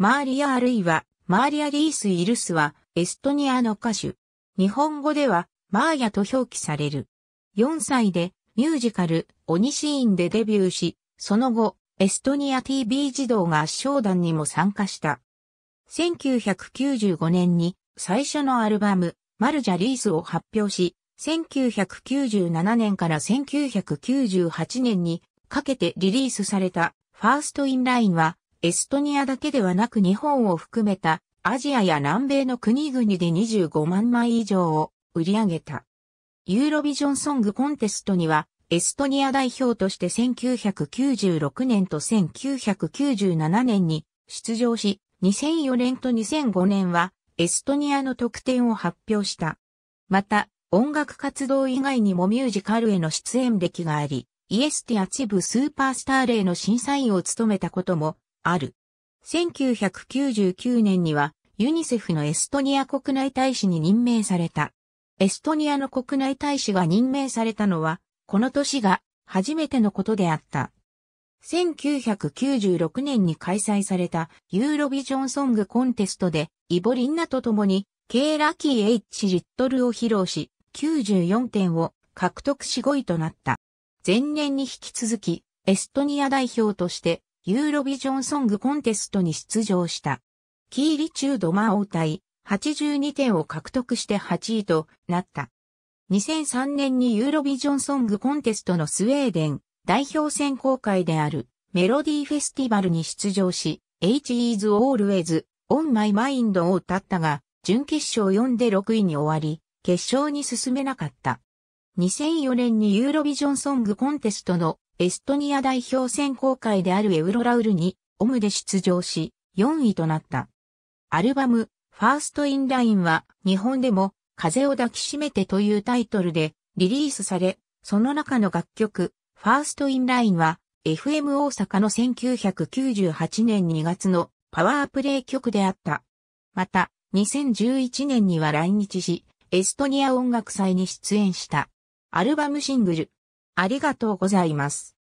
マーリアあるいは、マーリア・リース・イルスは、エストニアの歌手。日本語では、マーヤと表記される。4歳で、ミュージカル、オニシーンでデビューし、その後、エストニア TV 児童合唱団にも参加した。1995年に、最初のアルバム、マルジャ・リースを発表し、1997年から1998年にかけてリリースされたファーストインラインはエストニアだけではなく日本を含めたアジアや南米の国々で25万枚以上を売り上げた。ユーロビジョンソングコンテストにはエストニア代表として1996年と1997年に出場し、2004年と2005年はエストニアの得点を発表した。また、音楽活動以外にもミュージカルへの出演歴があり、イエスティアチブスーパースター例の審査員を務めたこともある。1999年にはユニセフのエストニア国内大使に任命された。エストニアの国内大使が任命されたのは、この年が初めてのことであった。1996年に開催されたユーロビジョンソングコンテストで、イボリンナと共に、K ラキー H リットルを披露し、94点を獲得し5位となった。前年に引き続き、エストニア代表としてユーロビジョンソングコンテストに出場した。キーリチュード・マオ対82点を獲得して8位となった。2003年にユーロビジョンソングコンテストのスウェーデン代表選考会であるメロディーフェスティバルに出場し、H e s always on my mind を歌ったが、準決勝4で6位に終わり、決勝に進めなかった。2004年にユーロビジョンソングコンテストのエストニア代表選考会であるエウロラウルに、オムで出場し、4位となった。アルバム、ファーストインラインは、日本でも、風を抱きしめてというタイトルで、リリースされ、その中の楽曲、ファーストインラインは、FM 大阪の1998年2月のパワープレイ曲であった。また、2011年には来日し、エストニア音楽祭に出演した。アルバムシングル、ありがとうございます。